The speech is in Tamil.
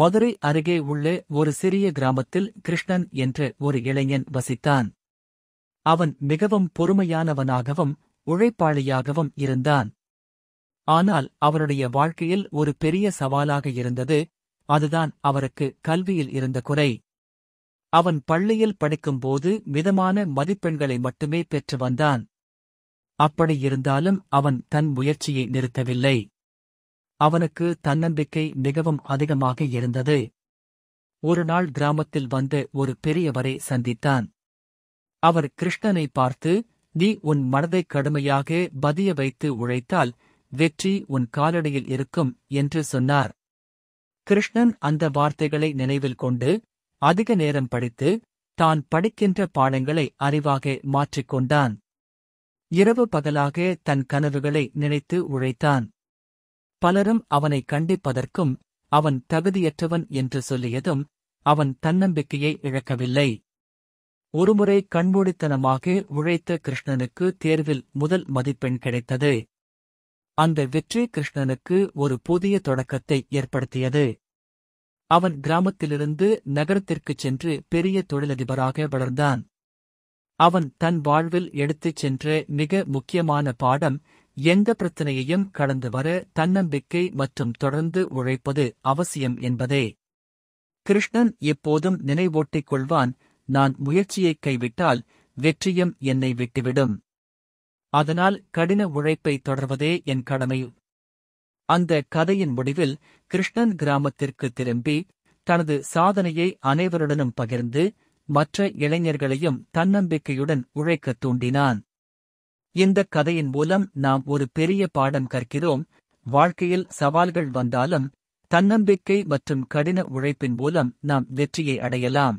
மதுரை அருகே உள்ள ஒரு சிறிய கிராமத்தில் கிருஷ்ணன் என்ற ஒரு இளைஞன் வசித்தான் அவன் மிகவும் பொறுமையானவனாகவும் உழைப்பாளியாகவும் இருந்தான் ஆனால் அவருடைய வாழ்க்கையில் ஒரு பெரிய சவாலாக இருந்தது அதுதான் அவருக்கு கல்வியில் இருந்த குறை அவன் பள்ளியில் படிக்கும்போது மிதமான மதிப்பெண்களை மட்டுமே பெற்று வந்தான் அப்படியிருந்தாலும் அவன் தன் முயற்சியை நிறுத்தவில்லை அவனுக்கு தன்னம்பிக்கை மிகவும் அதிகமாக இருந்தது ஒருநாள் கிராமத்தில் வந்த ஒரு பெரியவரை சந்தித்தான் அவர் கிருஷ்ணனை பார்த்து நீ உன் மனதை கடுமையாக பதிய வைத்து உழைத்தால் வெற்றி உன் காலடியில் இருக்கும் என்று சொன்னார் கிருஷ்ணன் அந்த வார்த்தைகளை நினைவில் கொண்டு அதிக நேரம் படித்து தான் படிக்கின்ற பாடங்களை அறிவாக மாற்றிக்கொண்டான் இரவு பகலாக தன் கனவுகளை நினைத்து உழைத்தான் பலரும் அவனை கண்டிப்பதற்கும் அவன் தகுதியற்றவன் என்று சொல்லியதும் அவன் தன்னம்பிக்கையை இழக்கவில்லை ஒருமுறை கண்மூடித்தனமாக உழைத்த கிருஷ்ணனுக்கு தேர்வில் முதல் மதிப்பெண் கிடைத்தது அந்த வெற்றி கிருஷ்ணனுக்கு ஒரு புதிய தொடக்கத்தை ஏற்படுத்தியது அவன் கிராமத்திலிருந்து நகரத்திற்குச் சென்று பெரிய தொழிலதிபராக வளர்ந்தான் அவன் தன் வாழ்வில் எடுத்துச் சென்ற மிக முக்கியமான பாடம் எந்த பிரச்சனையையும் கடந்து வர தன்னம்பிக்கை மற்றும் தொடர்ந்து உழைப்பது அவசியம் என்பதே கிருஷ்ணன் எப்போதும் நினைவோட்டிக் கொள்வான் நான் முயற்சியை கைவிட்டால் வெற்றியும் என்னை விட்டுவிடும் அதனால் கடின உழைப்பை தொடர்வதே என் கடமை அந்த கதையின் முடிவில் கிருஷ்ணன் கிராமத்திற்கு திரும்பி தனது சாதனையை அனைவருடனும் பகிர்ந்து மற்ற இளைஞர்களையும் தன்னம்பிக்கையுடன் உழைக்கத் தூண்டினான் இந்த கதையின் மூலம் நாம் ஒரு பெரிய பாடம் கற்கிறோம் வாழ்க்கையில் சவால்கள் வந்தாலும் தன்னம்பிக்கை மற்றும் கடின உழைப்பின் மூலம் நாம் வெற்றியை அடையலாம்